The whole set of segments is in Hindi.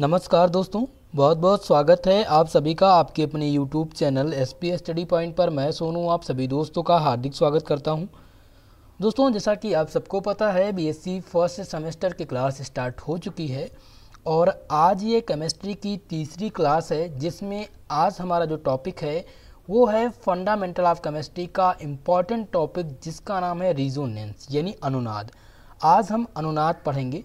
नमस्कार दोस्तों बहुत बहुत स्वागत है आप सभी का आपके अपने YouTube channel S P study point पर मैं सोनू आप सभी दोस्तों का हार्दिक स्वागत करता हूं दोस्तों जैसा कि आप सबको पता है बीएससी फर्स्ट सेमेस्टर की क्लास स्टार्ट हो चुकी है और आज ये केमिस्ट्री की तीसरी क्लास है जिसमें आज हमारा जो टॉपिक है वो है फंडामेंटल ऑफ केमिस्ट्री का इम्पॉर्टेंट टॉपिक जिसका नाम है रीजोनेंस यानी अनुनाद आज हम अनुनाद पढ़ेंगे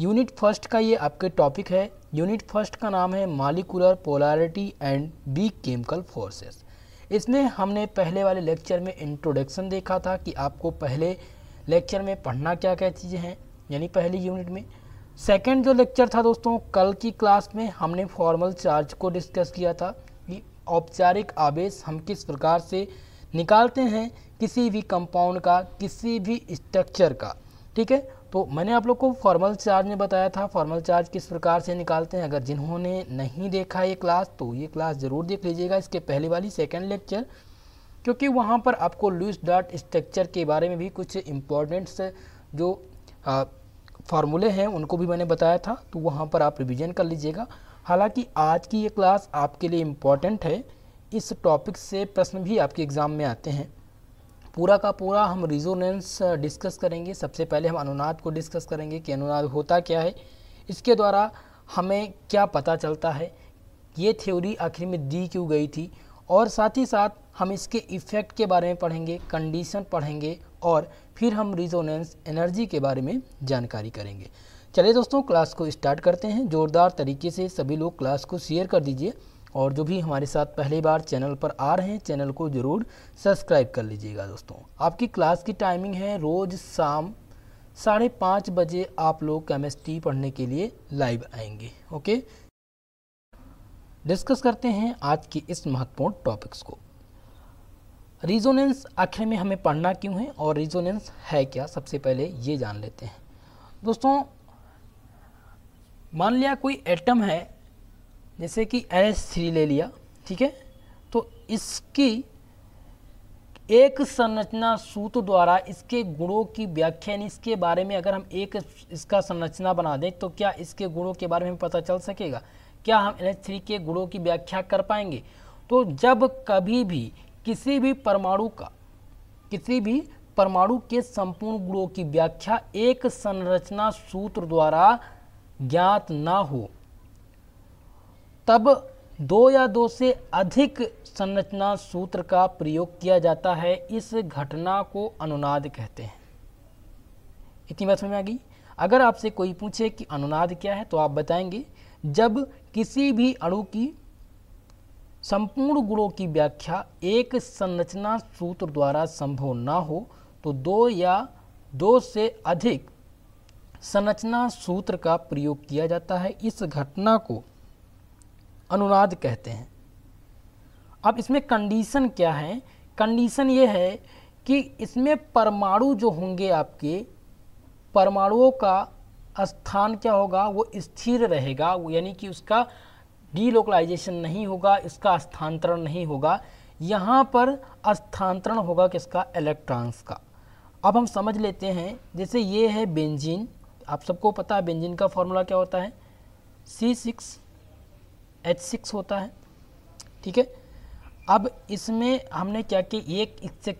यूनिट फर्स्ट का ये आपके टॉपिक है यूनिट फर्स्ट का नाम है molecular polarity and B chemical forces इसमें हमने पहले वाले लेक्चर में इंट्रोडक्शन देखा था कि आपको पहले लेक्चर में पढ़ना क्या क्या चीज़ें हैं यानी पहली यूनिट में सेकेंड जो लेक्चर था दोस्तों कल की क्लास में हमने फॉर्मल चार्ज को डिस्कस किया था कि औपचारिक आवेश हम किस प्रकार से निकालते हैं किसी भी कंपाउंड का किसी भी स्ट्रक्चर का ठीक है तो मैंने आप लोग को फॉर्मल चार्ज में बताया था फॉर्मल चार्ज किस प्रकार से निकालते हैं अगर जिन्होंने नहीं देखा ये क्लास तो ये क्लास ज़रूर देख लीजिएगा इसके पहले वाली सेकेंड लेक्चर क्योंकि वहाँ पर आपको लूज डॉट स्ट्रक्चर के बारे में भी कुछ इम्पोर्टेंट्स जो फार्मूले हैं उनको भी मैंने बताया था तो वहाँ पर आप रिविज़न कर लीजिएगा हालांकि आज की ये क्लास आपके लिए इम्पॉर्टेंट है इस टॉपिक से प्रश्न भी आपके एग्ज़ाम में आते हैं पूरा का पूरा हम रिजोनेंस डिस्कस uh, करेंगे सबसे पहले हम अनुनाद को डिस्कस करेंगे कि अनुनाद होता क्या है इसके द्वारा हमें क्या पता चलता है ये थ्योरी आखिर में दी क्यों गई थी और साथ ही साथ हम इसके इफ़ेक्ट के बारे में पढ़ेंगे कंडीशन पढ़ेंगे और फिर हम रिजोनेंस एनर्जी के बारे में जानकारी करेंगे चलिए दोस्तों क्लास को स्टार्ट करते हैं ज़ोरदार तरीके से सभी लोग क्लास को शेयर कर दीजिए और जो भी हमारे साथ पहली बार चैनल पर आ रहे हैं चैनल को ज़रूर सब्सक्राइब कर लीजिएगा दोस्तों आपकी क्लास की टाइमिंग है रोज़ शाम साढ़े पाँच बजे आप लोग केमिस्ट्री पढ़ने के लिए लाइव आएंगे ओके डिस्कस करते हैं आज के इस महत्वपूर्ण टॉपिक्स को रिजोनेंस आखिर में हमें पढ़ना क्यों है और रिजोनेंस है क्या सबसे पहले ये जान लेते हैं दोस्तों मान लिया कोई एटम है जैसे कि एन थ्री ले लिया ठीक है तो इसकी एक संरचना सूत्र द्वारा इसके गुणों की व्याख्या यानी इसके बारे में अगर हम एक इसका संरचना बना दें तो क्या इसके गुणों के बारे में पता चल सकेगा क्या हम एन थ्री के गुणों की व्याख्या कर पाएंगे तो जब कभी भी किसी भी परमाणु का किसी भी परमाणु के संपूर्ण गुणों की व्याख्या एक संरचना सूत्र द्वारा ज्ञात ना हो तब दो या दो से अधिक संरचना सूत्र का प्रयोग किया जाता है इस घटना को अनुनाद कहते हैं इतनी बात समझ में आ गई अगर आपसे कोई पूछे कि अनुनाद क्या है तो आप बताएंगे जब किसी भी अणु की संपूर्ण गुणों की व्याख्या एक संरचना सूत्र द्वारा संभव ना हो तो दो या दो से अधिक संरचना सूत्र का प्रयोग किया जाता है इस घटना को अनुनाद कहते हैं अब इसमें कंडीशन क्या है कंडीशन ये है कि इसमें परमाणु जो होंगे आपके परमाणुओं का स्थान क्या होगा वो स्थिर रहेगा यानी कि उसका डीलोकलाइजेशन नहीं होगा इसका स्थानांतरण नहीं होगा यहाँ पर स्थानांतरण होगा किसका इलेक्ट्रॉन्स का अब हम समझ लेते हैं जैसे ये है बेंजीन आप सबको पता है बेंजीन का फॉर्मूला क्या होता है सी सिक्स एच सिक्स होता है ठीक है अब इसमें हमने क्या किया एक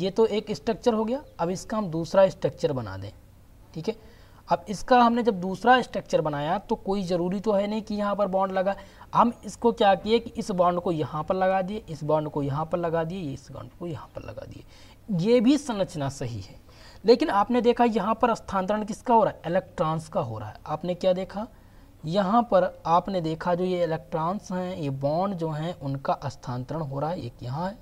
ये तो एक स्ट्रक्चर हो गया अब इसका हम दूसरा स्ट्रक्चर बना दें ठीक है अब इसका हमने जब दूसरा स्ट्रक्चर बनाया तो कोई ज़रूरी तो है नहीं कि यहाँ पर बॉन्ड लगा हम इसको क्या किए कि इस बॉन्ड को यहाँ पर लगा दिए इस बॉन्ड को यहाँ पर लगा दिए इस बॉन्ड को यहाँ पर लगा दिए ये भी संरचना सही है लेकिन आपने देखा यहाँ पर स्थानांतरण किसका हो रहा है इलेक्ट्रॉन्स का हो रहा है आपने क्या देखा यहाँ पर आपने देखा जो ये इलेक्ट्रॉन्स हैं ये बॉन्ड जो हैं उनका स्थानांतरण हो रहा है एक यहाँ है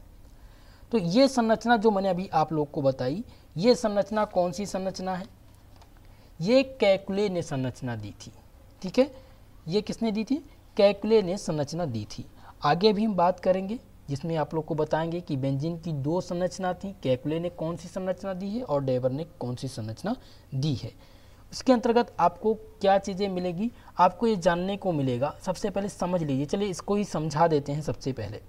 तो ये संरचना जो मैंने अभी आप लोग को बताई ये संरचना कौन सी संरचना है ये कैकुले ने संरचना दी थी ठीक है ये किसने दी थी कैकुले ने संरचना दी थी आगे भी हम बात करेंगे जिसमें आप लोग को बताएंगे कि बेंजिन की दो संरचना थी कैकुले ने कौन सी संरचना दी है और डेवर ने कौन सी संरचना दी है इसके अंतर्गत आपको क्या चीज़ें मिलेगी आपको ये जानने को मिलेगा सबसे पहले समझ लीजिए चलिए इसको ही समझा देते हैं सबसे पहले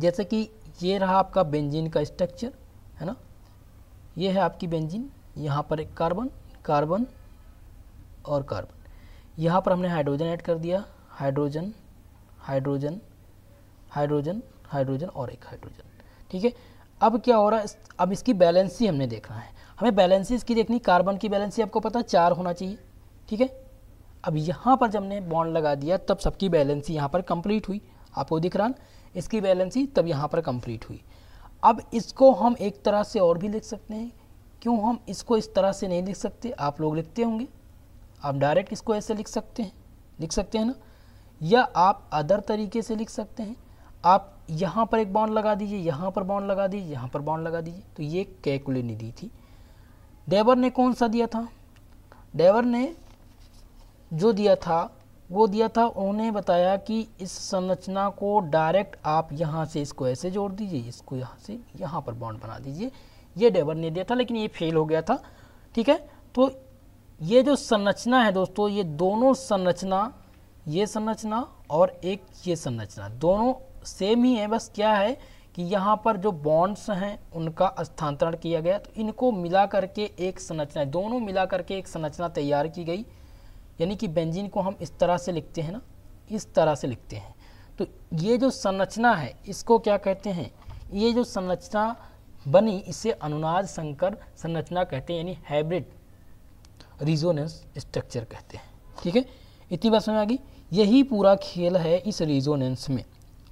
जैसे कि ये रहा आपका बेंजीन का स्ट्रक्चर है ना ये है आपकी बेंजीन यहाँ पर एक कार्बन कार्बन और कार्बन यहाँ पर हमने हाइड्रोजन ऐड कर दिया हाइड्रोजन हाइड्रोजन हाइड्रोजन हाइड्रोजन और एक हाइड्रोजन ठीक है अब क्या हो रहा है अब इसकी बैलेंस ही हमने देखना है हमें बैलेंसेस की देखनी कार्बन की बैलेंसी आपको पता चार होना चाहिए ठीक है अब यहाँ पर जब हमने बॉन्ड लगा दिया तब सबकी बैलेंसी यहाँ पर कंप्लीट हुई आपको दिख रहा इसकी बैलेंसी तब यहाँ पर कंप्लीट हुई अब इसको हम एक तरह से और भी लिख सकते हैं क्यों हम इसको इस तरह से नहीं लिख सकते आप लोग लिखते होंगे आप डायरेक्ट इसको ऐसे लिख सकते हैं लिख सकते हैं ना या आप अदर तरीके से लिख सकते हैं आप यहाँ पर एक बॉन्ड लगा दीजिए यहाँ पर बॉन्ड लगा दीजिए यहाँ पर बॉन्ड लगा दीजिए तो ये कैकुले निधि थी डेवर ने कौन सा दिया था डेवर ने जो दिया था वो दिया था उन्होंने बताया कि इस संरचना को डायरेक्ट आप यहाँ से इसको ऐसे जोड़ दीजिए इसको यहाँ से यहाँ पर बॉन्ड बना दीजिए ये डेवर ने दिया था लेकिन ये फेल हो गया था ठीक है तो ये जो संरचना है दोस्तों ये दोनों संरचना ये संरचना और एक ये संरचना दोनों सेम ही है बस क्या है कि यहाँ पर जो बॉन्ड्स हैं उनका स्थानांतरण किया गया तो इनको मिला करके एक संरचना दोनों मिला करके एक संरचना तैयार की गई यानी कि बेंजीन को हम इस तरह से लिखते हैं ना इस तरह से लिखते हैं तो ये जो संरचना है इसको क्या कहते हैं ये जो संरचना बनी इसे अनुनाद संकर संरचना कहते हैं यानी हाइब्रिड रिजोनेंस स्ट्रक्चर कहते हैं ठीक है इतनी बात समझ में आ गई यही पूरा खेल है इस रिजोनेंस में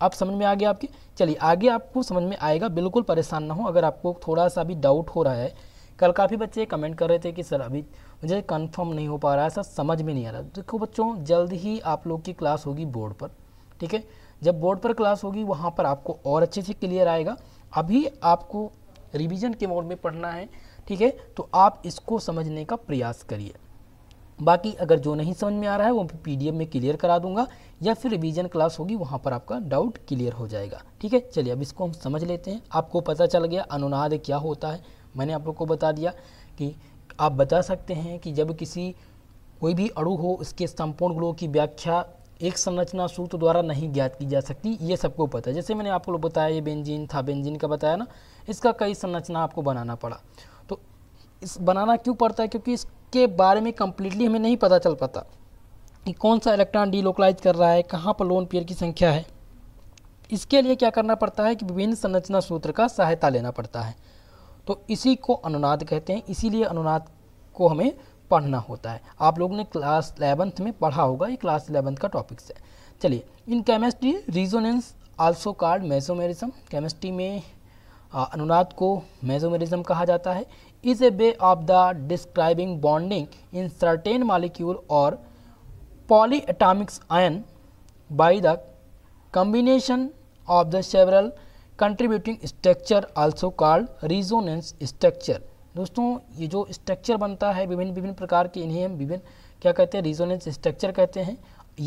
आप समझ में आ गया आपके चलिए आगे आपको समझ में आएगा बिल्कुल परेशान ना हो अगर आपको थोड़ा सा भी डाउट हो रहा है कल काफ़ी बच्चे कमेंट कर रहे थे कि सर अभी मुझे कंफर्म नहीं हो पा रहा है सर समझ में नहीं आ रहा देखो बच्चों जल्द ही आप लोग की क्लास होगी बोर्ड पर ठीक है जब बोर्ड पर क्लास होगी वहाँ पर आपको और अच्छे से क्लियर आएगा अभी आपको रिविज़न के मोड में पढ़ना है ठीक है तो आप इसको समझने का प्रयास करिए बाकी अगर जो नहीं समझ में आ रहा है वो पीडीएफ में क्लियर करा दूंगा या फिर रिवीजन क्लास होगी वहाँ पर आपका डाउट क्लियर हो जाएगा ठीक है चलिए अब इसको हम समझ लेते हैं आपको पता चल गया अनुनाद क्या होता है मैंने आप लोग को बता दिया कि आप बता सकते हैं कि जब किसी कोई भी अड़ू हो उसके संपूर्ण गुणों की व्याख्या एक संरचना सूत्र द्वारा नहीं ज्ञात की जा सकती ये सबको पता है जैसे मैंने आपको लोग बताया ये बेंजीन था बेंजीन का बताया ना इसका कई संरचना आपको बनाना पड़ा तो इस बनाना क्यों पड़ता है क्योंकि इस के बारे में कम्प्लीटली हमें नहीं पता चल पाता कि कौन सा इलेक्ट्रॉन डीलोकलाइज कर रहा है कहाँ पर लोन पेयर की संख्या है इसके लिए क्या करना पड़ता है कि विभिन्न संरचना सूत्र का सहायता लेना पड़ता है तो इसी को अनुनाद कहते हैं इसीलिए अनुनाद को हमें पढ़ना होता है आप लोगों ने क्लास एलेवंथ में पढ़ा होगा ये क्लास एलेवंथ का टॉपिक्स है चलिए in chemistry resonance also called mesomerism chemistry में अनुनाद को मेजोमेरिज्म कहा जाता है is a way of the describing bonding in certain molecule or polyatomic ion by the combination of the several contributing structure also called resonance structure दोस्तों ये जो स्ट्रक्चर बनता है विभिन्न विभिन्न प्रकार के इन्हें हम विभिन्न क्या कहते हैं रिजोनेंस स्ट्रक्चर कहते हैं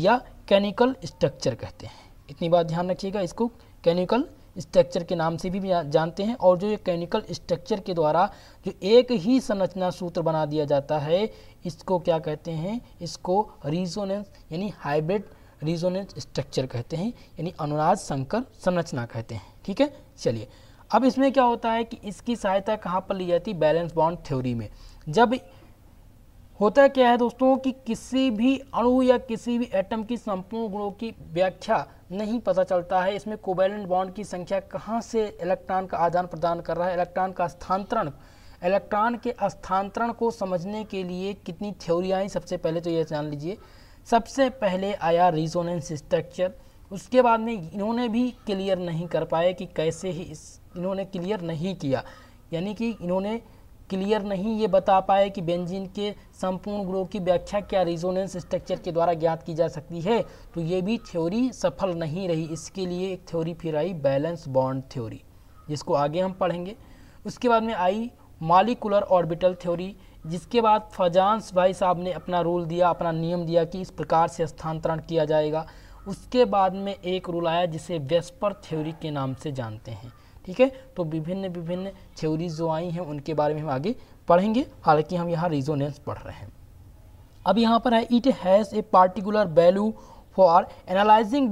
या कैनिकल स्ट्रक्चर कहते हैं इतनी बात ध्यान रखिएगा इसको कैनिकल स्ट्रक्चर के नाम से भी जानते हैं और जो ये कैनिकल स्ट्रक्चर के द्वारा जो एक ही संरचना सूत्र बना दिया जाता है इसको क्या कहते हैं इसको रिजोनेंस यानी हाइब्रिड रिजोनेंस स्ट्रक्चर कहते हैं यानी अनुराज संकर संरचना कहते हैं ठीक है चलिए अब इसमें क्या होता है कि इसकी सहायता कहाँ पर ली जाती है बैलेंस बाउंड थ्योरी में जब होता क्या है दोस्तों कि किसी भी अणु या किसी भी एटम की संपूर्ण गुणों की व्याख्या नहीं पता चलता है इसमें कोवेलेंट बॉन्ड की संख्या कहाँ से इलेक्ट्रॉन का आदान प्रदान कर रहा है इलेक्ट्रॉन का स्थानांतरण इलेक्ट्रॉन के स्थानांतरण को समझने के लिए कितनी थ्योरियाँ आई सबसे पहले तो यह जान लीजिए सबसे पहले आया रिजोनेंस स्ट्रक्चर उसके बाद में इन्होंने भी क्लियर नहीं कर पाए कि कैसे ही इस इन्होंने क्लियर नहीं किया यानी कि इन्होंने क्लियर नहीं ये बता पाए कि बेंजीन के संपूर्ण गुणों की व्याख्या क्या रिजोनेंस स्ट्रक्चर के द्वारा ज्ञात की जा सकती है तो ये भी थ्योरी सफल नहीं रही इसके लिए एक थ्योरी फिर आई बैलेंस बॉन्ड थ्योरी जिसको आगे हम पढ़ेंगे उसके बाद में आई मालिकुलर ऑर्बिटल थ्योरी जिसके बाद फजांस भाई साहब ने अपना रूल दिया अपना नियम दिया कि इस प्रकार से स्थानांतरण किया जाएगा उसके बाद में एक रूल आया जिसे वेस्पर थ्योरी के नाम से जानते हैं ठीक है तो विभिन्न विभिन्न थ्योरीज जो आई हैं उनके बारे में हम आगे पढ़ेंगे हालांकि हम यहाँ रिजोनेंस पढ़ रहे हैं अब यहाँ पर है it has a particular value for analysing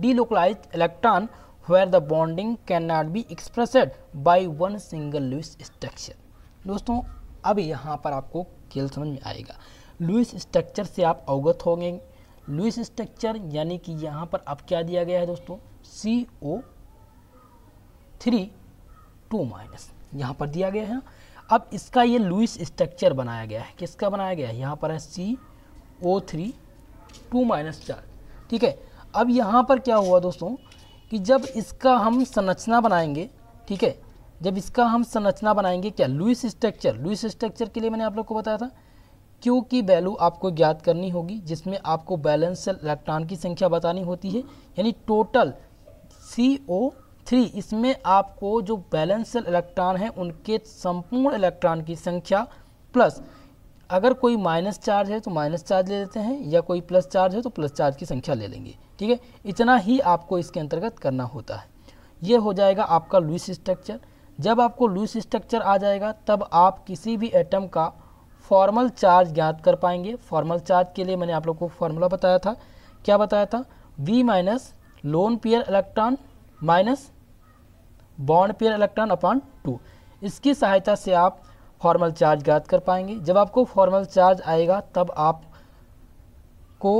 delocalise electron where the bonding can not be expressed by one single Lewis structure दोस्तों अब यहाँ पर आपको खेल समझ में आएगा लुइस स्ट्रक्चर से आप अवगत होंगे लुइस स्ट्रक्चर यानी कि यहाँ पर अब क्या दिया गया है दोस्तों C O three two minus यहाँ पर दिया गया है अब इसका ये लुइस स्ट्रक्चर बनाया गया है किसका बनाया गया है यहाँ पर है C O three two minus चार ठीक है अब यहाँ पर क्या हुआ दोस्तों कि जब इसका हम संरचना बनाएंगे ठीक है जब इसका हम संरचना बनाएंगे क्या लुइस स्ट्रक्चर लुइस स्ट्रक्चर के लिए मैंने आप लोग को बताया था क्यू की वैल्यू आपको ज्ञात करनी होगी जिसमें आपको बैलेंस इलेक्ट्रॉन की संख्या बतानी होती है यानी टोटल सी ओ थ्री इसमें आपको जो बैलेंसल इलेक्ट्रॉन हैं उनके संपूर्ण इलेक्ट्रॉन की संख्या प्लस अगर कोई माइनस चार्ज है तो माइनस चार्ज ले लेते हैं या कोई प्लस चार्ज है तो प्लस चार्ज की संख्या ले लेंगे ठीक है इतना ही आपको इसके अंतर्गत करना होता है ये हो जाएगा आपका लुइस स्ट्रक्चर जब आपको लुइस स्ट्रक्चर आ जाएगा तब आप किसी भी एटम का फॉर्मल चार्ज ज्ञात कर पाएंगे फॉर्मल चार्ज के लिए मैंने आप लोग को फॉर्मूला बताया था क्या बताया था V minus lone pair electron minus bond pair electron upon two इसकी सहायता से आप फॉर्मल चार्ज ज्ञात कर पाएंगे जब आपको फॉर्मल चार्ज आएगा तब आप को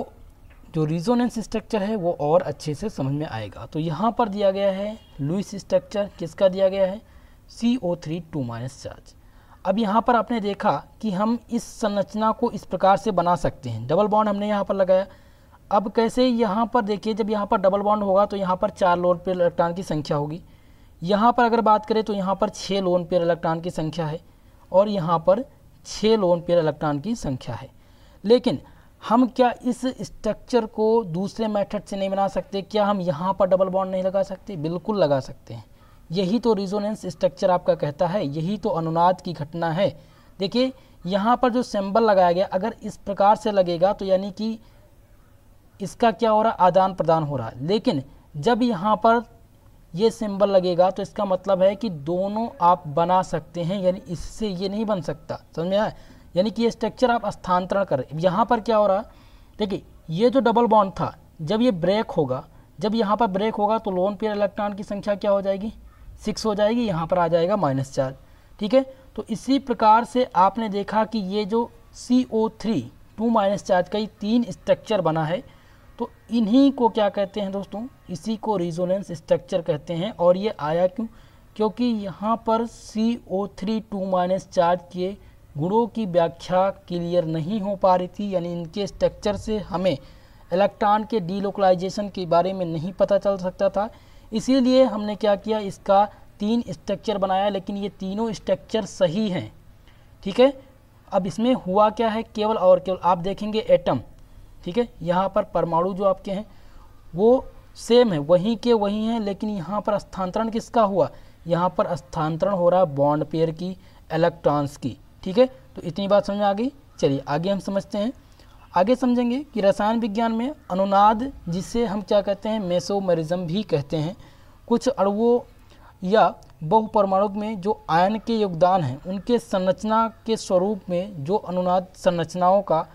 जो रिजोनेंस स्ट्रक्चर है वो और अच्छे से समझ में आएगा तो यहाँ पर दिया गया है लुइस स्ट्रक्चर किसका दिया गया है C O three two minus charge अब यहाँ पर आपने देखा कि हम इस संरचना को इस प्रकार से बना सकते हैं डबल बॉन्ड हमने यहाँ पर लगाया अब कैसे यहाँ पर देखिए जब यहाँ पर डबल बॉन्ड होगा तो यहाँ पर चार लोड पे इलेक्ट्रॉन की संख्या होगी यहाँ पर अगर बात करें तो यहाँ पर छः लोन पेयर इलेक्ट्रॉन की संख्या है और यहाँ पर छः लोन पेयर इलेक्ट्रॉन की संख्या है लेकिन हम क्या इस स्ट्रक्चर को दूसरे मेथड से नहीं बना सकते क्या हम यहाँ पर डबल बॉन्ड नहीं लगा सकते बिल्कुल लगा सकते हैं यही तो रिजोनेंस स्ट्रक्चर आपका कहता है यही तो अनुनाद की घटना है देखिए यहाँ पर जो सिंबल लगाया गया अगर इस प्रकार से लगेगा तो यानी कि इसका क्या हो रहा आदान प्रदान हो रहा लेकिन जब यहाँ पर ये सिंबल लगेगा तो इसका मतलब है कि दोनों आप बना सकते हैं यानी इससे ये नहीं बन सकता समझ में आए यानी कि ये स्ट्रक्चर आप स्थानांतरण कर रहे यहाँ पर क्या हो रहा है देखिए ये जो डबल बॉन्ड था जब ये ब्रेक होगा जब यहाँ पर ब्रेक होगा तो लोन पेयर इलेक्ट्रॉन की संख्या क्या हो जाएगी सिक्स हो जाएगी यहाँ पर आ जाएगा माइनस चार ठीक है तो इसी प्रकार से आपने देखा कि ये जो C O three two minus charge का ये तीन स्ट्रक्चर बना है इन्हीं को क्या कहते हैं दोस्तों इसी को रिजोनेंस स्ट्रक्चर कहते हैं और ये आया क्यों क्योंकि यहाँ पर C O three two minus charge के गुणों की व्याख्या क्लियर नहीं हो पा रही थी यानी इनके स्ट्रक्चर से हमें इलेक्ट्रॉन के डीलोकलाइजेशन के बारे में नहीं पता चल सकता था इसीलिए हमने क्या किया इसका तीन स्ट्रक्चर बनाया लेकिन ये तीनों स्ट्रक्चर सही हैं ठीक है अब इसमें हुआ क्या है केवल और केवल आप देखेंगे एटम ठीक है यहाँ पर परमाणु जो आपके हैं वो सेम है वहीं के वहीं हैं लेकिन यहाँ पर स्थानांतरण किसका हुआ यहाँ पर स्थानांतरण हो रहा है बॉन्ड पेयर की इलेक्ट्रॉन्स की ठीक है तो इतनी बात समझ आ गई चलिए आगे हम समझते हैं आगे समझेंगे कि रसायन विज्ञान में अनुनाद जिसे हम क्या कहते हैं मेसोमेरिज्म भी कहते हैं कुछ अणुओं या बहुपरमाणु में जो आयन के योगदान हैं उनके संरचना के स्वरूप में जो अनुनाद संरचनाओं का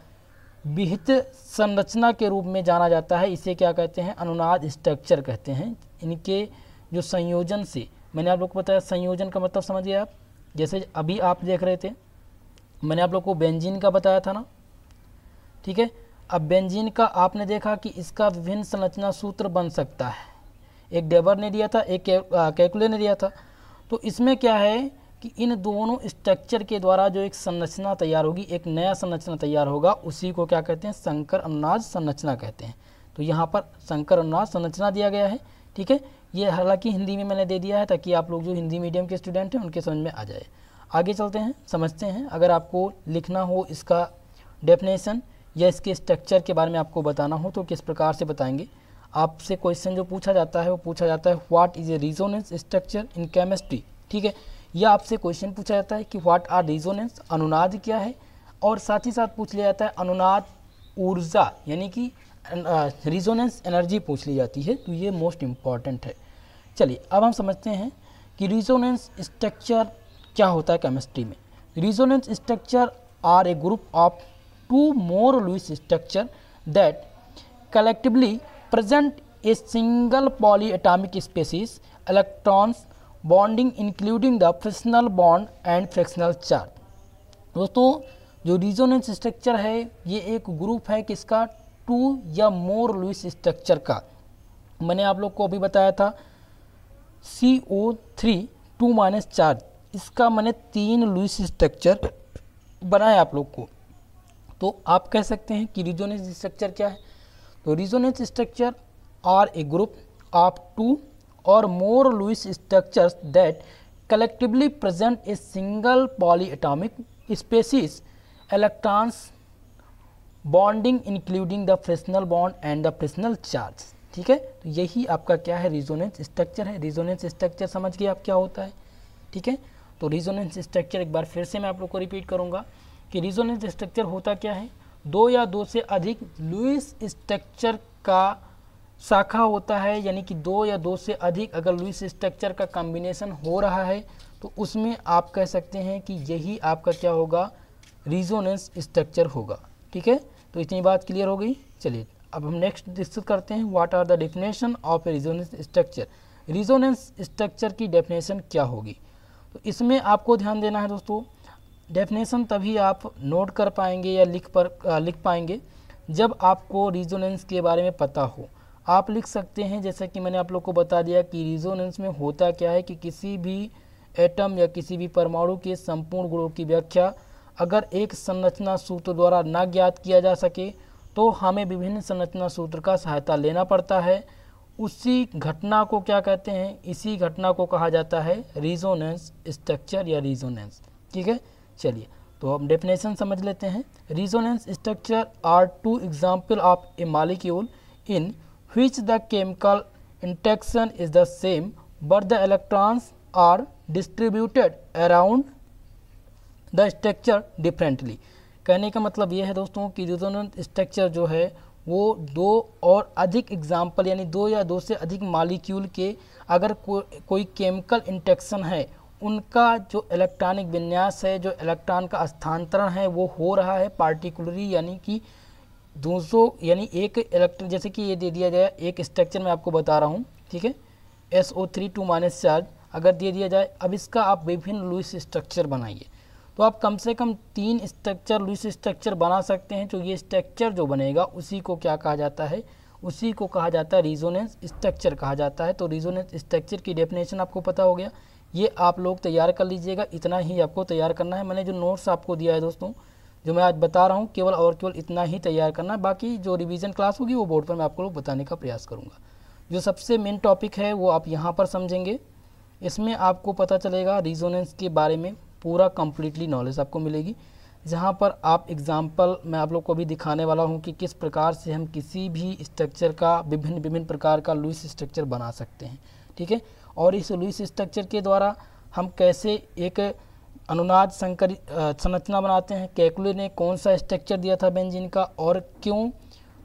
विहित संरचना के रूप में जाना जाता है इसे क्या कहते हैं अनुनाद स्ट्रक्चर कहते हैं इनके जो संयोजन से मैंने आप लोग को बताया संयोजन का मतलब समझिए आप जैसे अभी आप देख रहे थे मैंने आप लोग को बेंजीन का बताया था ना ठीक है अब बेंजीन का आपने देखा कि इसका विभिन्न संरचना सूत्र बन सकता है एक डेबर ने दिया था एक कैकुले ने दिया था तो इसमें क्या है कि इन दोनों स्ट्रक्चर के द्वारा जो एक संरचना तैयार होगी एक नया संरचना तैयार होगा उसी को क्या कहते हैं संकर अनुनाज संरचना कहते हैं तो यहाँ पर संकर अनुनाज संरचना दिया गया है ठीक है ये हालांकि हिंदी में मैंने दे दिया है ताकि आप लोग जो हिंदी मीडियम के स्टूडेंट हैं उनके समझ में आ जाए आगे चलते हैं समझते हैं अगर आपको लिखना हो इसका डेफिनेशन या इसके स्ट्रक्चर के बारे में आपको बताना हो तो किस प्रकार से बताएंगे आपसे क्वेश्चन जो पूछा जाता है वो पूछा जाता है what is a resonance structure in chemistry ठीक है या आपसे क्वेश्चन पूछा जाता है कि व्हाट आर रिजोनेंस अनुनाद क्या है और साथ ही साथ पूछ लिया जाता है अनुनाद ऊर्जा यानी कि रिजोनेंस एनर्जी पूछ ली जाती है तो ये मोस्ट इम्पॉर्टेंट है चलिए अब हम समझते हैं कि रिजोनेंस स्ट्रक्चर क्या होता है केमिस्ट्री में resonance structure are a group of two more Lewis structure that present a single poly atomic species electrons bonding including the fractional bond and fractional charge दोस्तों जो रिजोनेंस स्ट्रक्चर है ये एक ग्रुप है किसका टू या मोर लुइस स्ट्रक्चर का मैंने आप लोग को अभी बताया था C O three two minus charge इसका मैंने तीन लुइस स्ट्रक्चर बनाया आप लोग को तो आप कह सकते हैं कि रिजोनेंस स्ट्रक्चर क्या है तो resonance structure are a group of two or more Lewis structures that collectively present a single polyatomic species electrons bonding including the fractional bond and the fractional charge ठीक है तो यही आपका क्या है रिजोनेंस स्ट्रक्चर है रिजोनेंस स्ट्रक्चर समझ गए आप क्या होता है ठीक है तो रिजोनेंस स्ट्रक्चर एक बार फिर से मैं आप लोग को रिपीट करूंगा कि रिजोनेंस स्ट्रक्चर होता क्या है दो या दो से अधिक लुइस स्ट्रक्चर का शाखा होता है यानी कि दो या दो से अधिक अगर लुइस स्ट्रक्चर का कॉम्बिनेशन हो रहा है तो उसमें आप कह सकते हैं कि यही आपका क्या होगा रिजोनेंस स्ट्रक्चर होगा ठीक है तो इतनी बात क्लियर हो गई चलिए अब हम नेक्स्ट डिस्कस करते हैं what are the definition of a resonance structure resonance structure की डेफिनेशन क्या होगी तो इसमें आपको ध्यान देना है दोस्तों डेफिनेशन तभी आप नोट कर पाएंगे या लिख पर लिख पाएंगे जब आपको रिजोनेंस के बारे में पता हो आप लिख सकते हैं जैसा कि मैंने आप लोग को बता दिया कि रिजोनेंस में होता क्या है कि किसी भी एटम या किसी भी परमाणु के संपूर्ण गुणों की व्याख्या अगर एक संरचना सूत्र द्वारा न ज्ञात किया जा सके तो हमें विभिन्न संरचना सूत्र का सहायता लेना पड़ता है उसी घटना को क्या कहते हैं इसी घटना को कहा जाता है रिजोनेंस स्ट्रक्चर या रिजोनेंस ठीक है चलिए तो हम डेफिनेशन समझ लेते हैं resonance structure are two example of a molecule in which the chemical interaction is the same but the electrons are distributed around the structure differently कहने का मतलब ये है दोस्तों कि रिजोनेंट स्ट्रक्चर जो है वो दो और अधिक एग्जाम्पल यानी दो या दो से अधिक मालिक्यूल के अगर को, कोई केमिकल इंटेक्शन है उनका जो इलेक्ट्रॉनिक विन्यास है जो इलेक्ट्रॉन का स्थानांतरण है वो हो रहा है पार्टिकुलरली यानी कि 200 यानी एक इलेक्ट्रॉन जैसे कि ये दे दिया जाए एक स्ट्रक्चर मैं आपको बता रहा हूँ ठीक है S O three two minus charge अगर दे दिया जाए अब इसका आप विभिन्न लुइस स्ट्रक्चर बनाइए तो आप कम से कम तीन स्ट्रक्चर लुइस स्ट्रक्चर बना सकते हैं तो ये स्ट्रक्चर जो बनेगा उसी को क्या कहा जाता है उसी को कहा जाता है रिजोनेंस स्ट्रक्चर कहा जाता है तो रिजोनेंस स्ट्रक्चर की डेफिनेशन आपको पता हो गया ये आप लोग तैयार कर लीजिएगा इतना ही आपको तैयार करना है मैंने जो नोट्स आपको दिया है दोस्तों जो मैं आज बता रहा हूँ केवल और केवल इतना ही तैयार करना बाकी जो रिविज़न क्लास होगी वो बोर्ड पर मैं आपको बताने का प्रयास करूँगा जो सबसे मेन टॉपिक है वो आप यहाँ पर समझेंगे इसमें आपको पता चलेगा रिजोनेंस के बारे में पूरा कम्प्लीटली नॉलेज आपको मिलेगी जहाँ पर आप एग्ज़ाम्पल मैं आप लोग को भी दिखाने वाला हूँ कि किस प्रकार से हम किसी भी स्ट्रक्चर का विभिन्न विभिन्न प्रकार का लुइस स्ट्रक्चर बना सकते हैं ठीक है और इस लुइस स्ट्रक्चर के द्वारा हम कैसे एक अनुनाद संकर संरचना बनाते हैं कैकुले ने कौन सा स्ट्रक्चर दिया था बेंजीन का और क्यों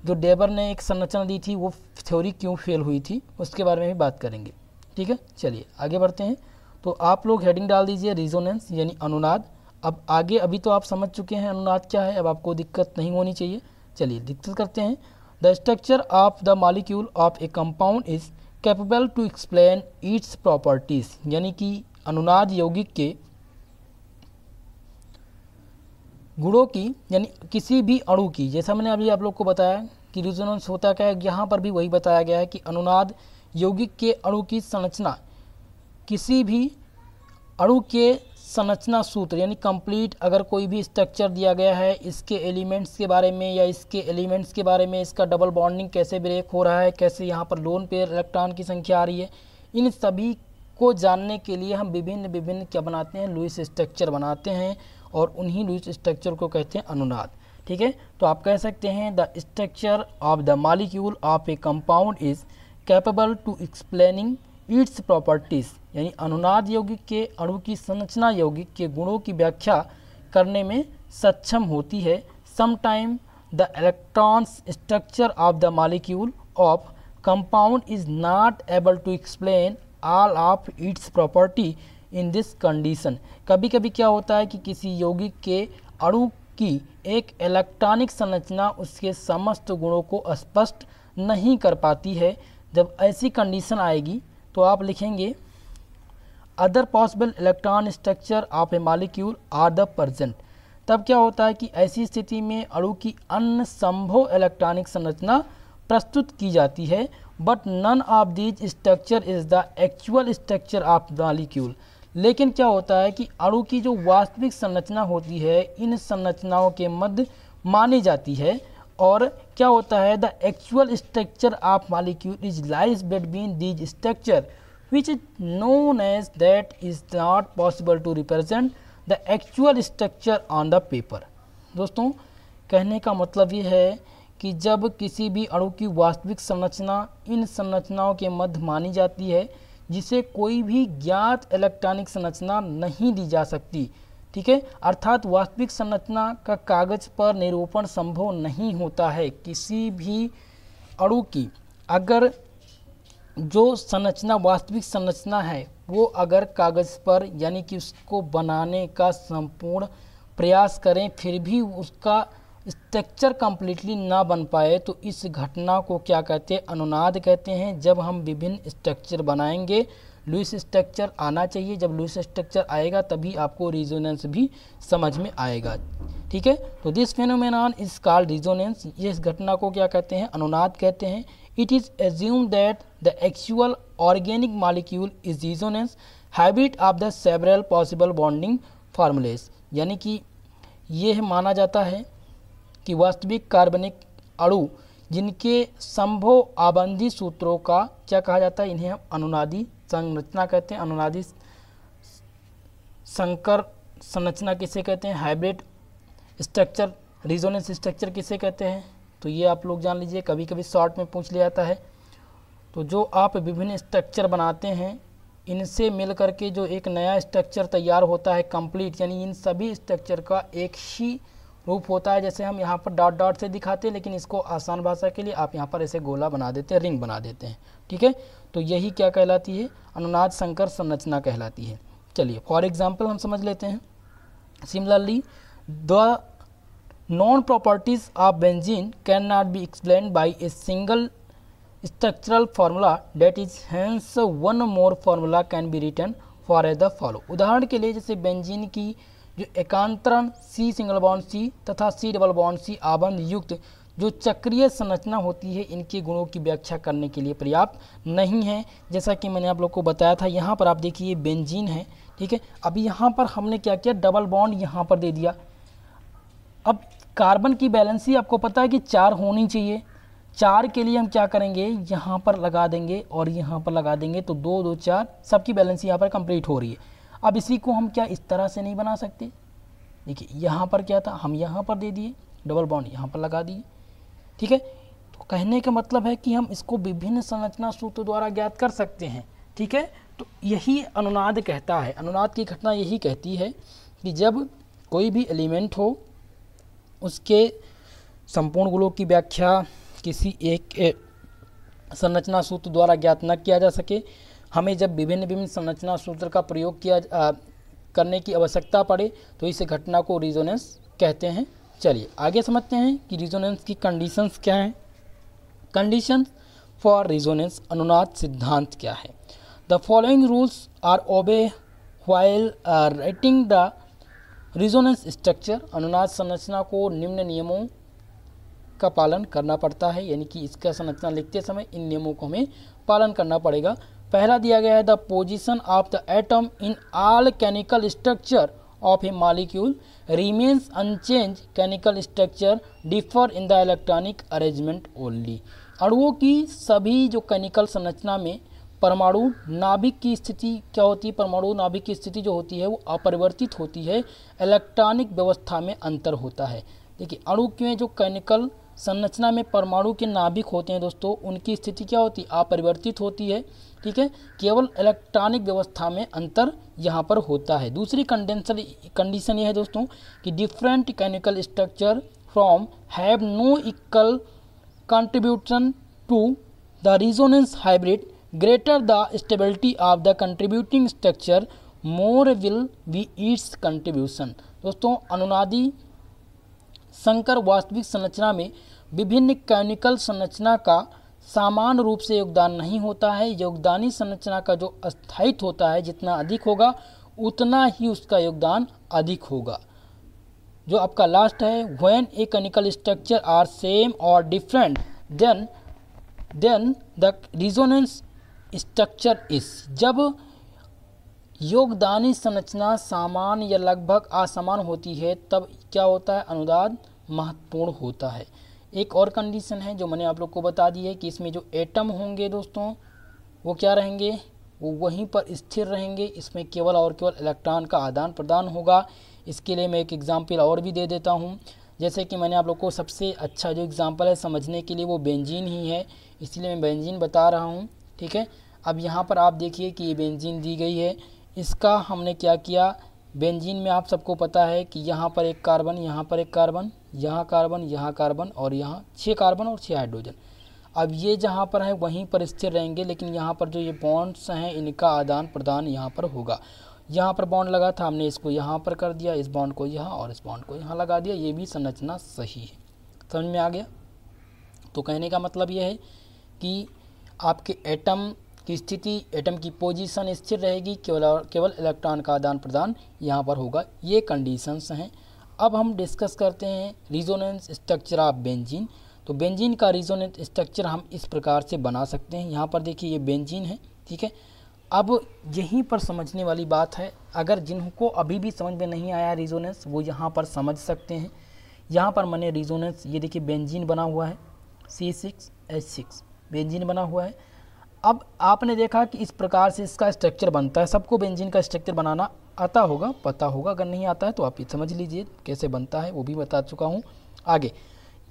जो डेबर ने एक संरचना दी थी वो थ्योरी क्यों फेल हुई थी उसके बारे में भी बात करेंगे ठीक है चलिए आगे बढ़ते हैं तो आप लोग हेडिंग डाल दीजिए रिजोनेंस यानी अनुनाद अब आगे अभी तो आप समझ चुके हैं अनुनाद क्या है अब आपको दिक्कत नहीं होनी चाहिए चलिए दिक्कत करते हैं the structure of the molecule of a compound is capable to explain its properties यानी कि अनुनाद यौगिक के गुणों की यानी किसी भी अणु की जैसा मैंने अभी आप लोग को बताया कि रिजोनेंस होता क्या है यहाँ पर भी वही बताया गया है कि अनुनाद यौगिक के अणु की संरचना किसी भी अणु के संरचना सूत्र यानी कंप्लीट अगर कोई भी स्ट्रक्चर दिया गया है इसके एलिमेंट्स के बारे में या इसके एलिमेंट्स के बारे में इसका डबल बॉन्डिंग कैसे ब्रेक हो रहा है कैसे यहाँ पर लोन पेयर इलेक्ट्रॉन की संख्या आ रही है इन सभी को जानने के लिए हम विभिन्न विभिन्न क्या बनाते हैं लुइस स्ट्रक्चर बनाते हैं और उन्हीं लुइस स्ट्रक्चर को कहते हैं अनुनाद ठीक है तो आप कह सकते हैं the structure of the molecule of a compound is capable to explaining its properties यानी अनुनाद यौगिक के अणु की संरचना यौगिक के गुणों की व्याख्या करने में सक्षम होती है sometime the electrons structure of the molecule of compound is not able to explain all of its property in this condition कभी कभी क्या होता है कि किसी यौगिक के अणु की एक इलेक्ट्रॉनिक संरचना उसके समस्त गुणों को स्पष्ट नहीं कर पाती है जब ऐसी कंडीशन आएगी तो आप लिखेंगे other possible electron structure of a molecule are the present तब क्या होता है कि ऐसी स्थिति में अणु की अन्य संभव इलेक्ट्रॉनिक संरचना प्रस्तुत की जाती है but none of these structure is the actual structure of molecule लेकिन क्या होता है कि अणु की जो वास्तविक संरचना होती है इन संरचनाओं के मध्य मानी जाती है और क्या होता है the actual structure of molecule is lies between these structure which is known as that is not possible to represent the actual structure on the paper दोस्तों कहने का मतलब ये है कि जब किसी भी अणु की वास्तविक संरचना इन संरचनाओं के मध्य मानी जाती है जिसे कोई भी ज्ञात इलेक्ट्रॉनिक संरचना नहीं दी जा सकती ठीक है अर्थात वास्तविक संरचना का कागज पर निरूपण संभव नहीं होता है किसी भी अणु की अगर जो संरचना वास्तविक संरचना है वो अगर कागज़ पर यानी कि उसको बनाने का संपूर्ण प्रयास करें फिर भी उसका स्ट्रक्चर कम्प्लीटली ना बन पाए तो इस घटना को क्या कहते हैं अनुनाद कहते हैं जब हम विभिन्न स्ट्रक्चर बनाएंगे लुइस स्ट्रक्चर आना चाहिए जब लुइस स्ट्रक्चर आएगा तभी आपको रिजोनेंस भी समझ में आएगा ठीक है तो this phenomenon is call resonance ये इस घटना को क्या कहते हैं अनुनाद कहते हैं it is assume that the actual organic molecule is resonance hybrid of the several possible bonding formulas यानी कि यह माना जाता है कि वास्तविक कार्बनिक अणु जिनके संभव आबंधी सूत्रों का क्या कहा जाता है इन्हें हम अनुनादी संरचना कहते हैं अनुनादी संकर संरचना किसे कहते हैं हाइब्रिड स्ट्रक्चर रिजोनेंस स्ट्रक्चर किसे कहते हैं तो ये आप लोग जान लीजिए कभी कभी शॉर्ट में पूछ लिया जाता है तो जो आप विभिन्न स्ट्रक्चर बनाते हैं इनसे मिल करके जो एक नया स्ट्रक्चर तैयार होता है कंप्लीट यानी इन सभी स्ट्रक्चर का एक ही रूप होता है जैसे हम यहाँ पर डॉट डॉट से दिखाते हैं लेकिन इसको आसान भाषा के लिए आप यहाँ पर ऐसे गोला बना देते हैं रिंग बना देते हैं ठीक है तो यही क्या कहलाती है अनुनाद संकर संरचना कहलाती है चलिए फॉर एग्जाम्पल हम समझ लेते हैं similarly the known properties of benzene can not be explain by a single structural formula that is hence one more formula can be written for a the follow उदाहरण के लिए जैसे बेंजीन की जो एकांतरण सी सिंगल बॉन्ड सी तथा सी डबल बॉन्ड सी आबंध युक्त जो चक्रीय संरचना होती है इनके गुणों की व्याख्या करने के लिए पर्याप्त नहीं है जैसा कि मैंने आप लोग को बताया था यहाँ पर आप देखिए बेंजीन है ठीक है अभी यहाँ पर हमने क्या किया डबल बॉन्ड यहाँ पर दे दिया अब कार्बन की बैलेंस ही आपको पता है कि चार होनी चाहिए चार के लिए हम क्या करेंगे यहाँ पर लगा देंगे और यहाँ पर लगा देंगे तो दो दो चार सबकी बैलेंस यहाँ पर कंप्लीट हो रही है अब इसी को हम क्या इस तरह से नहीं बना सकते देखिए यहाँ पर क्या था हम यहाँ पर दे दिए डबल बॉन्ड यहाँ पर लगा दिए ठीक है तो कहने का मतलब है कि हम इसको विभिन्न संरचना सूत्र द्वारा ज्ञात कर सकते हैं ठीक है तो यही अनुनाद कहता है अनुनाद की घटना यही कहती है कि जब कोई भी एलिमेंट हो उसके संपूर्ण गुणों की व्याख्या किसी एक संरचना सूत्र द्वारा ज्ञात न किया जा सके हमें जब विभिन्न विभिन्न संरचना सूत्र का प्रयोग किया आ, करने की आवश्यकता पड़े तो इस घटना को रिजोनेंस कहते हैं चलिए आगे समझते हैं कि रिजोनेंस की कंडीशंस क्या हैं कंडीशन फॉर रिजोनेंस अनुनाद सिद्धांत क्या है the following rules are obey while writing the resonance structure अनुनाद संरचना को निम्न नियमों का पालन करना पड़ता है यानी कि इसका संरचना लिखते समय इन नियमों को हमें पालन करना पड़ेगा पहला दिया गया है the position of the atom in all chemical structure of a molecule remains unchange chemical structure differ in the electronic arrangement only अणुओं की सभी जो केमिकल संरचना में परमाणु नाभिक की स्थिति क्या होती है परमाणु नाभिक की स्थिति जो होती है वो अपरिवर्तित होती है इलेक्ट्रॉनिक व्यवस्था में अंतर होता है देखिए अणु के जो केमिकल संरचना में परमाणु के नाभिक होते हैं दोस्तों उनकी स्थिति क्या होती है अपरिवर्तित होती है ठीक है केवल इलेक्ट्रॉनिक व्यवस्था में अंतर यहाँ पर होता है दूसरी कंडेंसर कंडीशन यह है दोस्तों कि different chemical structure from have no equal contribution to the resonance hybrid greater the stability of the contributing structure more will be its contribution दोस्तों अनुनादी संकर वास्तविक संरचना में विभिन्न कैनिकल संरचना का सामान रूप से योगदान नहीं होता है योगदानी संरचना का जो अस्थायित्व होता है जितना अधिक होगा उतना ही उसका योगदान अधिक होगा जो आपका लास्ट है when a canonical structure are same और different then then the resonance structure इस जब योगदानी संरचना सामान या लगभग असमान होती है तब क्या होता है अनुदान महत्वपूर्ण होता है एक और कंडीशन है जो मैंने आप लोग को बता दी है कि इसमें जो एटम होंगे दोस्तों वो क्या रहेंगे वो वहीं पर स्थिर रहेंगे इसमें केवल और केवल इलेक्ट्रॉन का आदान प्रदान होगा इसके लिए मैं एक एग्ज़ाम्पल और भी दे देता हूँ जैसे कि मैंने आप लोग को सबसे अच्छा जो एग्ज़ाम्पल है समझने के लिए वो बेंजीन ही है इसलिए मैं बेंजीन बता रहा हूँ ठीक है अब यहाँ पर आप देखिए कि ये बेंजीन दी गई है इसका हमने क्या किया बेंजीन में आप सबको पता है कि यहाँ पर एक कार्बन यहाँ पर एक कार्बन यहाँ कार्बन यहाँ कार्बन और यहाँ छः कार्बन और छः हाइड्रोजन अब ये जहाँ पर है वहीं पर स्थिर रहेंगे लेकिन यहाँ पर जो ये बॉन्ड्स हैं इनका आदान प्रदान यहाँ पर होगा यहाँ पर बॉन्ड लगा था हमने इसको यहाँ पर कर दिया इस बॉन्ड को यहाँ और इस बॉन्ड को यहाँ लगा दिया ये भी संरचना सही है समझ में आ गया तो कहने का मतलब यह है कि आपके एटम की स्थिति एटम की पोजीशन स्थिर रहेगी केवल केवल इलेक्ट्रॉन का आदान प्रदान यहाँ पर होगा ये कंडीशंस हैं अब हम डिस्कस करते हैं रिजोनेंस स्ट्रक्चर ऑफ बेंजीन तो बेंजीन का रिजोनेंस स्ट्रक्चर हम इस प्रकार से बना सकते हैं यहाँ पर देखिए ये बेंजीन है ठीक है अब यहीं पर समझने वाली बात है अगर जिनको अभी भी समझ में नहीं आया रिजोनेंस वो यहाँ पर समझ सकते हैं यहाँ पर मैंने रिजोनेंस ये देखिए बेंजीन बना हुआ है C six H six benzene बना हुआ है अब आपने देखा कि इस प्रकार से इसका स्ट्रक्चर बनता है सबको बेंजीन का स्ट्रक्चर बनाना आता होगा पता होगा अगर नहीं आता है तो आप ये समझ लीजिए कैसे बनता है वो भी बता चुका हूँ आगे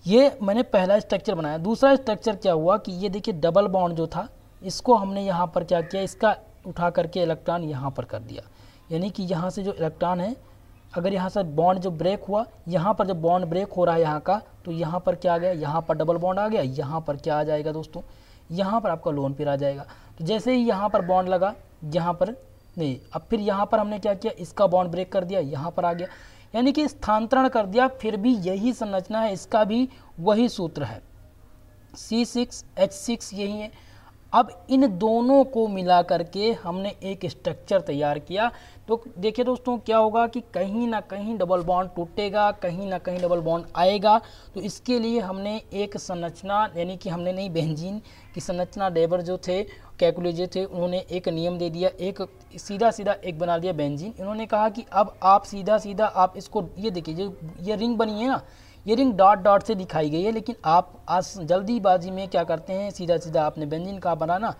ये मैंने पहला स्ट्रक्चर बनाया दूसरा स्ट्रक्चर क्या हुआ कि ये देखिए डबल बॉन्ड जो था इसको हमने यहाँ पर क्या किया इसका उठा करके इलेक्ट्रॉन यहाँ पर कर दिया यानी कि यहाँ से जो इलेक्ट्रॉन है अगर यहाँ से बॉन्ड जो ब्रेक हुआ यहाँ पर जब बॉन्ड ब्रेक हो रहा है यहाँ का तो यहाँ पर क्या आ गया यहाँ पर डबल बॉन्ड आ गया यहाँ पर क्या आ जाएगा दोस्तों यहाँ पर आपका लोन पेयर आ जाएगा तो जैसे ही यहाँ पर बॉन्ड लगा यहाँ पर नहीं अब फिर यहाँ पर हमने क्या किया इसका बॉन्ड ब्रेक कर दिया यहाँ पर आ गया यानी कि स्थानांतरण कर दिया फिर भी यही संरचना है इसका भी वही सूत्र है सी सिक्स एच सिक्स यही है अब इन दोनों को मिला करके हमने एक स्ट्रक्चर तैयार किया तो देखिए दोस्तों क्या होगा कि कहीं ना कहीं डबल बॉन्ड टूटेगा कहीं ना कहीं डबल बॉन्ड आएगा तो इसके लिए हमने एक संरचना यानी कि हमने नहीं बेंजीन की संरचना डेबर जो थे कैकुलेजे थे उन्होंने एक नियम दे दिया एक सीधा सीधा एक बना दिया बेंजीन इन्होंने कहा कि अब आप सीधा सीधा आप इसको ये देखिए जो ये रिंग बनी है ना ये रिंग डॉट डॉट से दिखाई गई है लेकिन आप आज जल्दीबाजी में क्या करते हैं सीधा सीधा आपने बेंजीन कहा बनाना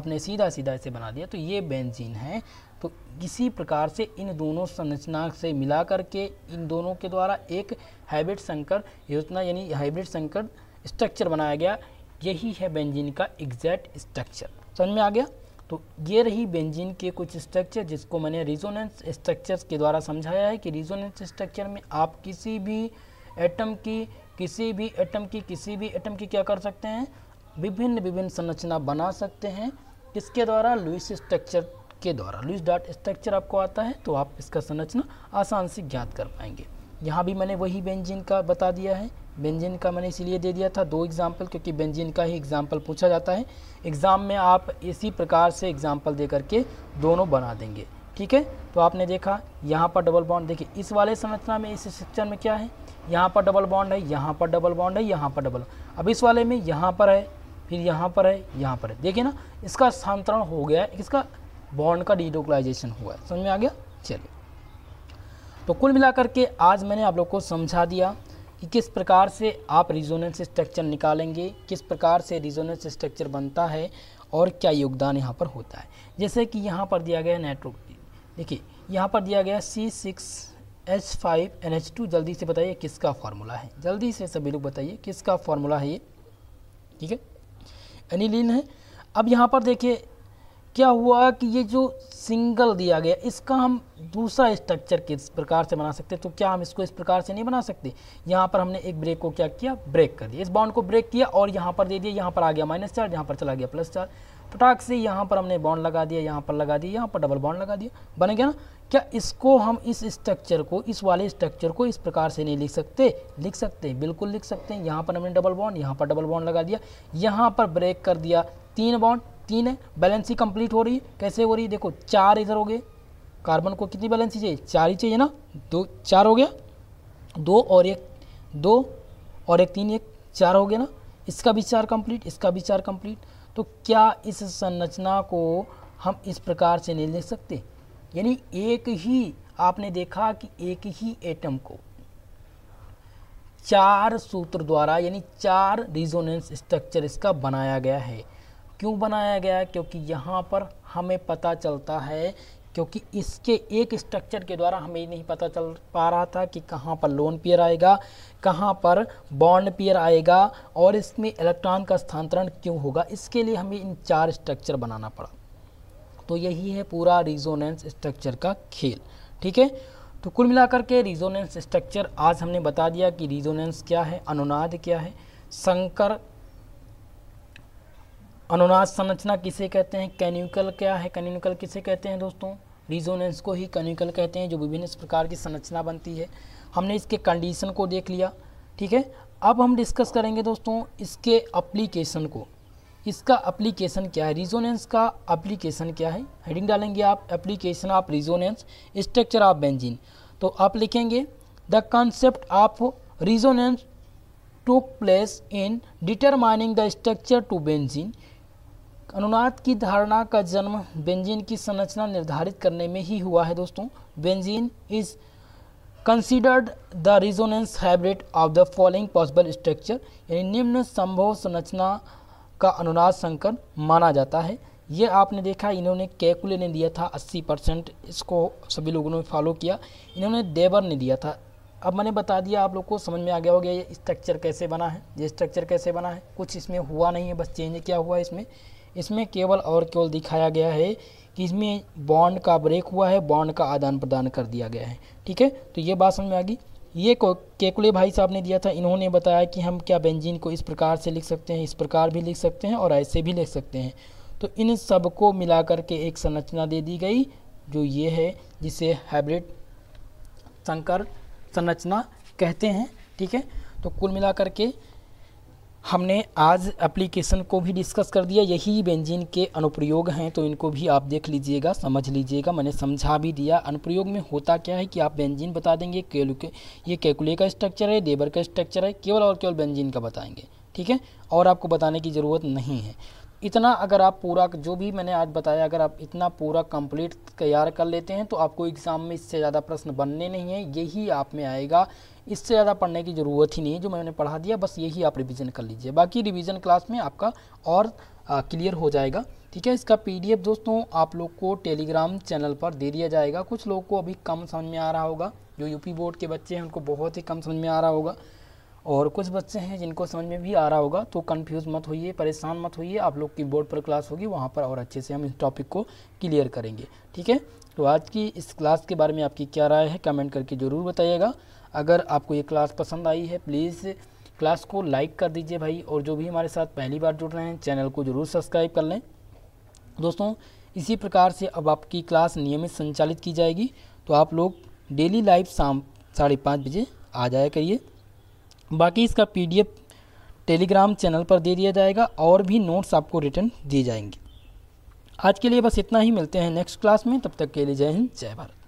आपने सीधा सीधा इसे बना दिया तो ये बेंजीन है तो इसी प्रकार से इन दोनों संरचना से मिला करके इन दोनों के द्वारा एक हाइब्रिड संकर योजना यानी हाइब्रिड संकर स्ट्रक्चर बनाया गया यही है बेंजीन का एग्जैक्ट स्ट्रक्चर समझ में आ गया तो ये रही बेंजीन के कुछ स्ट्रक्चर जिसको मैंने रिजोनेंस स्ट्रक्चर्स के द्वारा समझाया है कि रिजोनेंस स्ट्रक्चर में आप किसी भी एटम की किसी भी एटम की किसी भी एटम की क्या कर सकते हैं विभिन्न विभिन्न संरचना बना सकते हैं इसके द्वारा लुइस स्ट्रक्चर के द्वारा लुइस डॉट स्ट्रक्चर आपको आता है तो आप इसका संरचना आसान से ज्ञात कर पाएंगे यहाँ भी मैंने वही बेंजीन का बता दिया है बेंजीन का मैंने इसीलिए दे दिया था दो एग्जाम्पल क्योंकि बेंजीन का ही एग्जाम्पल पूछा जाता है एग्ज़ाम में आप इसी प्रकार से एग्ज़ाम्पल दे करके दोनों बना देंगे ठीक है तो आपने देखा यहाँ पर डबल बॉन्ड देखिए इस वाले संरचना में इस स्ट्रक्चर में क्या है यहाँ पर डबल बॉन्ड है यहाँ पर डबल बॉन्ड है यहाँ पर डबल अब इस वाले में यहाँ पर है फिर यहाँ पर है यहाँ पर है देखिए ना इसका स्थानांतरण हो गया है इसका बॉन्ड का डिडोकलाइजेशन हुआ है समझ में आ गया चलिए तो कुल मिलाकर के आज मैंने आप लोग को समझा दिया कि किस प्रकार से आप रिजोनेंस स्ट्रक्चर निकालेंगे किस प्रकार से रिजोनेंस स्ट्रक्चर बनता है और क्या योगदान यहाँ पर होता है जैसे कि यहाँ पर दिया गया नेटवर्क देखिए यहाँ पर दिया गया C six H five N H two जल्दी से बताइए किसका फार्मूला है जल्दी से सभी लोग बताइए किसका फार्मूला है ये ठीक है एनिलीन है अब यहाँ पर देखिए क्या हुआ कि ये जो सिंगल दिया गया इसका हम दूसरा स्ट्रक्चर किस प्रकार से बना सकते हैं तो क्या हम इसको इस प्रकार से नहीं बना सकते यहाँ पर हमने एक ब्रेक को क्या किया ब्रेक कर दिया इस बाउंड को ब्रेक किया और यहाँ पर दे दिया यहाँ पर आ गया माइनस चार यहाँ पर चला गया प्लस चार फटाक से यहाँ पर हमने बाउंड लगा दिया यहाँ पर लगा दिया यहाँ पर डबल बॉन्ड लगा दिया बन गया ना क्या इसको हम इस स्ट्रक्चर को इस वाले स्ट्रक्चर को इस प्रकार से नहीं लिख सकते लिख सकते बिल्कुल लिख सकते हैं यहाँ पर हमने डबल बॉन्ड यहाँ पर डबल बॉन्ड लगा दिया यहाँ पर ब्रेक कर दिया तीन बाउंड तीन है बैलेंसी कंप्लीट हो रही है कैसे हो रही है देखो चार इधर हो गए कार्बन को कितनी बैलेंसी चाहिए चार ही चाहिए ना दो चार हो गया दो और एक दो और एक तीन एक चार हो गया ना इसका भी चार कंप्लीट इसका भी चार कंप्लीट तो क्या इस संरचना को हम इस प्रकार से नहीं देख सकते यानी एक ही आपने देखा कि एक ही एटम को चार सूत्र द्वारा यानी चार रिजोनेंस स्ट्रक्चर इसका बनाया गया है क्यों बनाया गया क्योंकि यहाँ पर हमें पता चलता है क्योंकि इसके एक स्ट्रक्चर के द्वारा हमें नहीं पता चल पा रहा था कि कहाँ पर लोन पेयर आएगा कहाँ पर बॉन्ड पेयर आएगा और इसमें इलेक्ट्रॉन का स्थानांतरण क्यों होगा इसके लिए हमें इन चार स्ट्रक्चर बनाना पड़ा तो यही है पूरा रिजोनेंस स्ट्रक्चर का खेल ठीक है तो कुल मिलाकर के रिजोनेंस स्ट्रक्चर आज हमने बता दिया कि रिजोनेंस क्या है अनुनाद क्या है संकर अनुनाद संरचना किसे कहते हैं कैनिकल क्या है कैनिकल किसे कहते हैं दोस्तों रिजोनेंस को ही कैनिकल कहते हैं जो विभिन्न प्रकार की संरचना बनती है हमने इसके कंडीशन को देख लिया ठीक है अब हम डिस्कस करेंगे दोस्तों इसके अप्लीकेशन को इसका अप्लीकेशन क्या है रिजोनेंस का अप्लीकेशन क्या है हेडिंग डालेंगे आप application of resonance structure of benzene तो आप लिखेंगे the concept of resonance took place in determining the structure to benzene अनुनाद की धारणा का जन्म बेंजीन की संरचना निर्धारित करने में ही हुआ है दोस्तों benzene is considered the resonance hybrid of the following possible structure यानी निम्न संभव संरचना का अनुनाद संकर माना जाता है ये आपने देखा इन्होंने कैकुले ने दिया था 80 परसेंट इसको सभी लोगों ने फॉलो किया इन्होंने देवर ने दिया था अब मैंने बता दिया आप लोग को समझ में आ गया होगा ये स्ट्रक्चर कैसे बना है ये स्ट्रक्चर कैसे बना है कुछ इसमें हुआ नहीं है बस चेंज क्या हुआ इसमें इसमें केवल और केवल दिखाया गया है कि इसमें बॉन्ड का ब्रेक हुआ है बॉन्ड का आदान प्रदान कर दिया गया है ठीक है तो ये बात समझ में आ गई ये को केकुले भाई साहब ने दिया था इन्होंने बताया कि हम क्या बेंजीन को इस प्रकार से लिख सकते हैं इस प्रकार भी लिख सकते हैं और ऐसे भी लिख सकते हैं तो इन सब को मिला के एक संरचना दे दी गई जो ये है जिसे हाइब्रिड संकर संरचना कहते हैं ठीक है तो कुल मिलाकर के हमने आज एप्लीकेशन को भी डिस्कस कर दिया यही बेंजीन के अनुप्रयोग हैं तो इनको भी आप देख लीजिएगा समझ लीजिएगा मैंने समझा भी दिया अनुप्रयोग में होता क्या है कि आप बेंजीन बता देंगे केलू के ये कैकुले का स्ट्रक्चर है देबर का स्ट्रक्चर है केवल और केवल बेंजीन का बताएंगे ठीक है और आपको बताने की ज़रूरत नहीं है इतना अगर आप पूरा जो भी मैंने आज बताया अगर आप इतना पूरा कंप्लीट तैयार कर लेते हैं तो आपको एग्ज़ाम में इससे ज़्यादा प्रश्न बनने नहीं है यही आप में आएगा इससे ज़्यादा पढ़ने की ज़रूरत ही नहीं है जो मैंने पढ़ा दिया बस यही आप रिविज़न कर लीजिए बाकी रिविज़न क्लास में आपका और क्लियर हो जाएगा ठीक है इसका पीडीएफ दोस्तों आप लोग को टेलीग्राम चैनल पर दे दिया जाएगा कुछ लोग को अभी कम समझ में आ रहा होगा जो यूपी बोर्ड के बच्चे हैं उनको बहुत ही कम समझ में आ रहा होगा और कुछ बच्चे हैं जिनको समझ में भी आ रहा होगा तो कन्फ्यूज़ मत होइए परेशान मत होइए आप लोग की बोर्ड पर क्लास होगी वहाँ पर और अच्छे से हम इस टॉपिक को क्लियर करेंगे ठीक है तो आज की इस क्लास के बारे में आपकी क्या राय है कमेंट करके ज़रूर बताइएगा अगर आपको ये क्लास पसंद आई है प्लीज़ क्लास को लाइक कर दीजिए भाई और जो भी हमारे साथ पहली बार जुड़ रहे हैं चैनल को ज़रूर सब्सक्राइब कर लें दोस्तों इसी प्रकार से अब आपकी क्लास नियमित संचालित की जाएगी तो आप लोग डेली लाइव शाम साढ़े पाँच बजे आ जाया करिए बाकी इसका पीडीएफ टेलीग्राम चैनल पर दे दिया जाएगा और भी नोट्स आपको रिटर्न दिए जाएंगे आज के लिए बस इतना ही मिलते हैं नेक्स्ट क्लास में तब तक के लिए जय हिंद जय भारत